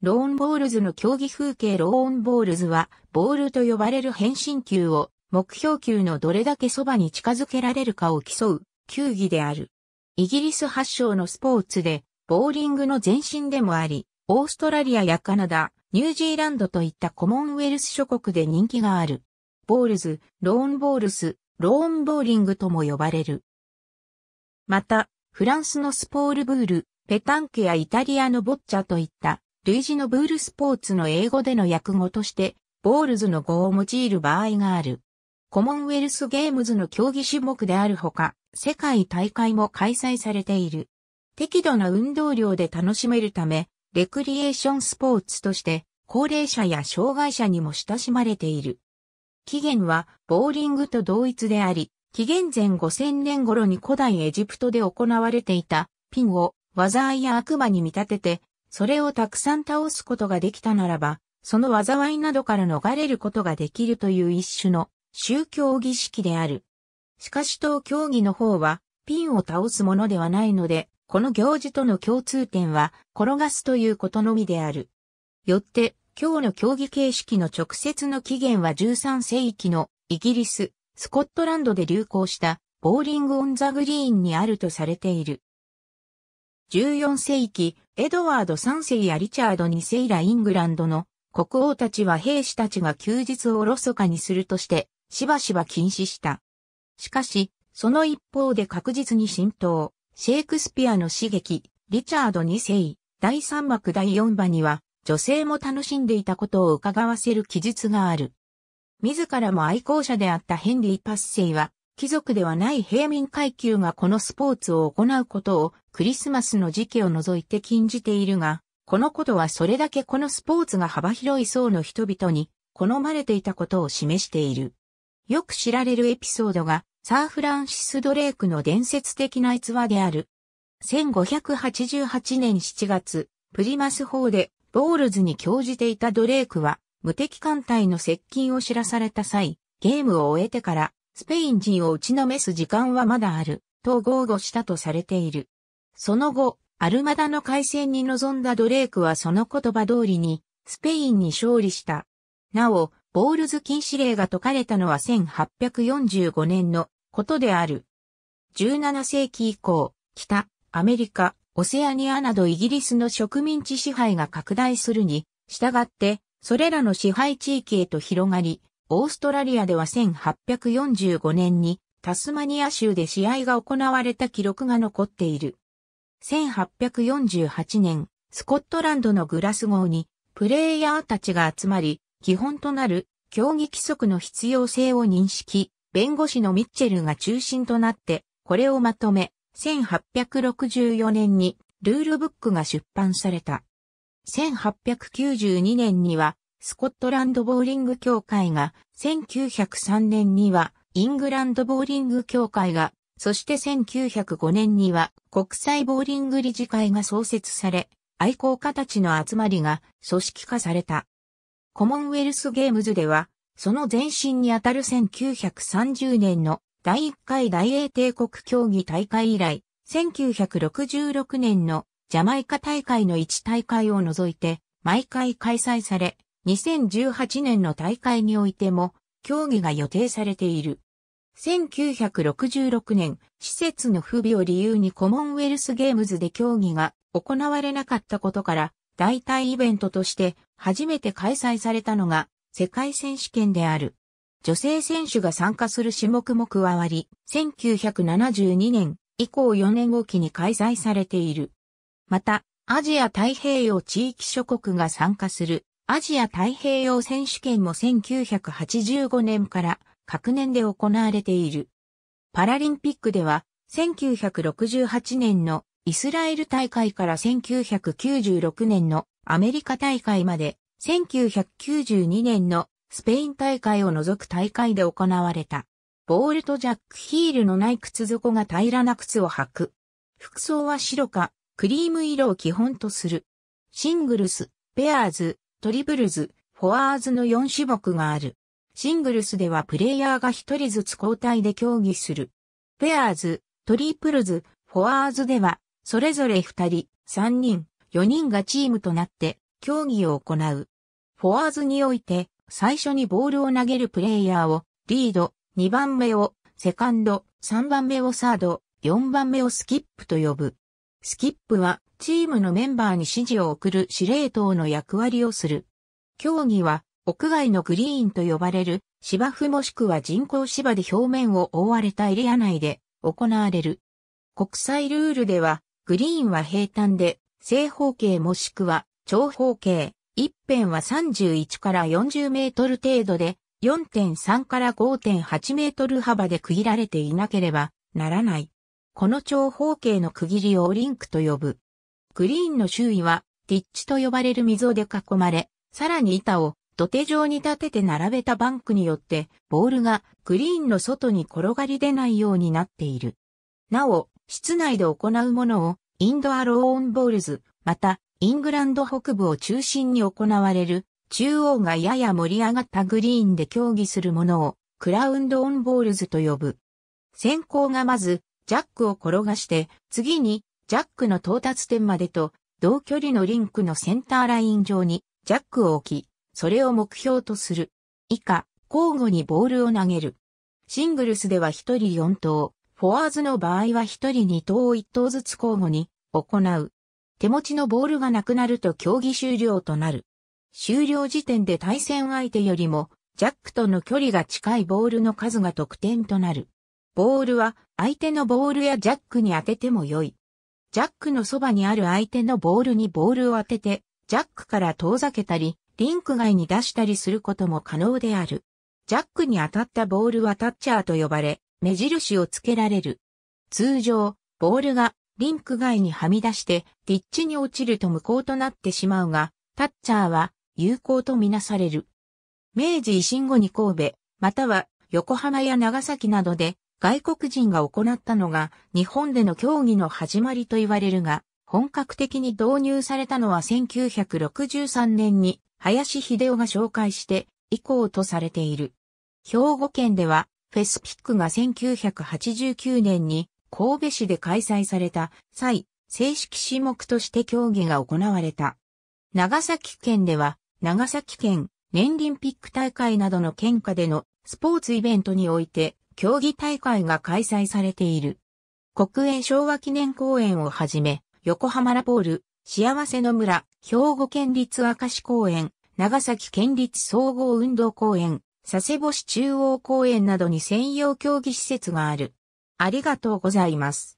ローンボールズの競技風景ローンボールズは、ボールと呼ばれる変身球を、目標球のどれだけそばに近づけられるかを競う、球技である。イギリス発祥のスポーツで、ボーリングの前身でもあり、オーストラリアやカナダ、ニュージーランドといったコモンウェルス諸国で人気がある。ボールズ、ローンボールス、ローンボーリングとも呼ばれる。また、フランスのスポールブール、ペタンケやイタリアのボッチャといった類似のブールスポーツの英語での訳語として、ボールズの語を用いる場合がある。コモンウェルスゲームズの競技種目であるほか、世界大会も開催されている。適度な運動量で楽しめるため、レクリエーションスポーツとして、高齢者や障害者にも親しまれている。起源は、ボーリングと同一であり、紀元前5000年頃に古代エジプトで行われていた、ピンを、災いや悪魔に見立てて、それをたくさん倒すことができたならば、その災いなどから逃れることができるという一種の宗教儀式である。しかし当競技の方は、ピンを倒すものではないので、この行事との共通点は、転がすということのみである。よって、今日の競技形式の直接の起源は13世紀のイギリス、スコットランドで流行したボーリングオンザグリーンにあるとされている。14世紀、エドワード3世やリチャード2世らイングランドの国王たちは兵士たちが休日をおろそかにするとして、しばしば禁止した。しかし、その一方で確実に浸透、シェイクスピアの刺激、リチャード2世、第3幕第4話には、女性も楽しんでいたことを伺わせる記述がある。自らも愛好者であったヘンリー・パッセイは、貴族ではない平民階級がこのスポーツを行うことをクリスマスの時期を除いて禁じているが、このことはそれだけこのスポーツが幅広い層の人々に好まれていたことを示している。よく知られるエピソードがサー・フランシス・ドレイクの伝説的な逸話である。1588年7月、プリマス法でボールズに興じていたドレイクは無敵艦隊の接近を知らされた際、ゲームを終えてからスペイン人を打ちのめす時間はまだある、と豪語したとされている。その後、アルマダの海戦に臨んだドレークはその言葉通りに、スペインに勝利した。なお、ボールズ禁止令が解かれたのは1845年のことである。17世紀以降、北、アメリカ、オセアニアなどイギリスの植民地支配が拡大するに、従って、それらの支配地域へと広がり、オーストラリアでは1845年にタスマニア州で試合が行われた記録が残っている。1848年、スコットランドのグラス号にプレイヤーたちが集まり、基本となる競技規則の必要性を認識、弁護士のミッチェルが中心となって、これをまとめ、1864年にルールブックが出版された。1892年にはスコットランドボーリング協会が、1903年にはイングランドボーリング協会が、そして1905年には国際ボーリング理事会が創設され、愛好家たちの集まりが組織化された。コモンウェルスゲームズでは、その前身にあたる1930年の第1回大英帝国競技大会以来、1966年のジャマイカ大会の1大会を除いて毎回開催され、2018年の大会においても、競技が予定されている。1966年、施設の不備を理由にコモンウェルスゲームズで競技が行われなかったことから、代替イベントとして初めて開催されたのが世界選手権である。女性選手が参加する種目も加わり、1972年以降4年後期に開催されている。また、アジア太平洋地域諸国が参加するアジア太平洋選手権も1985年から各年で行われている。パラリンピックでは1968年のイスラエル大会から1996年のアメリカ大会まで1992年のスペイン大会を除く大会で行われた。ボールとジャックヒールのない靴底が平らな靴を履く。服装は白かクリーム色を基本とする。シングルス、ペアーズ、トリブルズ、フォアーズの4種目がある。シングルスではプレイヤーが1人ずつ交代で競技する。ペアーズ、トリプルズ、フォアーズでは、それぞれ2人、3人、4人がチームとなって、競技を行う。フォアーズにおいて、最初にボールを投げるプレイヤーを、リード、2番目を、セカンド、3番目をサード、4番目をスキップと呼ぶ。スキップはチームのメンバーに指示を送る司令塔の役割をする。競技は屋外のグリーンと呼ばれる芝生もしくは人工芝で表面を覆われたエリア内で行われる。国際ルールではグリーンは平坦で正方形もしくは長方形、一辺は31から40メートル程度で4.3から5.8メートル幅で区切られていなければならない。この長方形の区切りをリンクと呼ぶ。グリーンの周囲は、ティッチと呼ばれる溝で囲まれ、さらに板を土手状に立てて並べたバンクによって、ボールがグリーンの外に転がり出ないようになっている。なお、室内で行うものを、インドアローオンボールズ、また、イングランド北部を中心に行われる、中央がやや盛り上がったグリーンで競技するものを、クラウンドオンボールズと呼ぶ。先行がまず、ジャックを転がして、次に、ジャックの到達点までと、同距離のリンクのセンターライン上に、ジャックを置き、それを目標とする。以下、交互にボールを投げる。シングルスでは1人4投、フォアーズの場合は1人2投を1投ずつ交互に行う。手持ちのボールがなくなると競技終了となる。終了時点で対戦相手よりも、ジャックとの距離が近いボールの数が得点となる。ボールは相手のボールやジャックに当てても良い。ジャックのそばにある相手のボールにボールを当てて、ジャックから遠ざけたり、リンク外に出したりすることも可能である。ジャックに当たったボールはタッチャーと呼ばれ、目印をつけられる。通常、ボールがリンク外にはみ出して、ディッチに落ちると無効となってしまうが、タッチャーは有効とみなされる。明治維新後に神戸、または横浜や長崎などで外国人が行ったのが日本での競技の始まりと言われるが、本格的に導入されたのは1963年に林秀夫が紹介して以降とされている。兵庫県ではフェスピックが1989年に神戸市で開催された際、正式種目として競技が行われた。長崎県では長崎県年輪ピック大会などの県下でのスポーツイベントにおいて競技大会が開催されている。国営昭和記念公園をはじめ、横浜ラポール、幸せの村、兵庫県立明石公園、長崎県立総合運動公園、佐世保市中央公園などに専用競技施設がある。ありがとうございます。